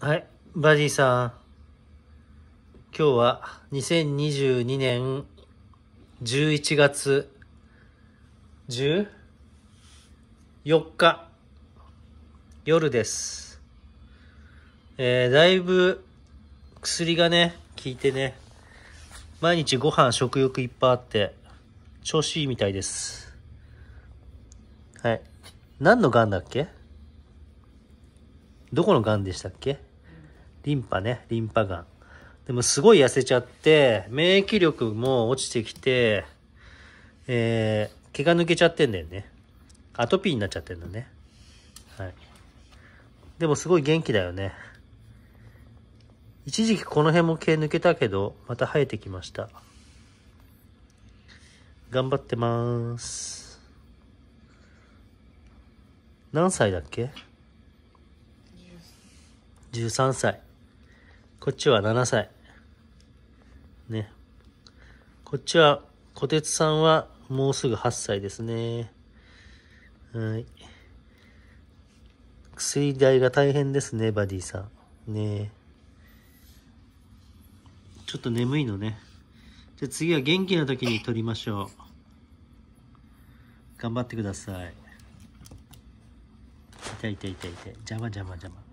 はい、バディさん。今日は2022年11月14日夜です。えー、だいぶ薬がね、効いてね、毎日ご飯食欲いっぱいあって、調子いいみたいです。はい。何の癌だっけどこの癌でしたっけリンパね、リンパがん。でもすごい痩せちゃって、免疫力も落ちてきて、えー、毛が抜けちゃってんだよね。アトピーになっちゃってんだね。はい。でもすごい元気だよね。一時期この辺も毛抜けたけど、また生えてきました。頑張ってまーす。何歳だっけ ?13 歳。こっちは7歳。ね。こっちは、小鉄さんはもうすぐ8歳ですね。はい。薬代が大変ですね、バディさん。ねちょっと眠いのね。じゃ次は元気な時に撮りましょう。頑張ってください。痛い痛い痛い痛い。邪魔邪魔邪魔。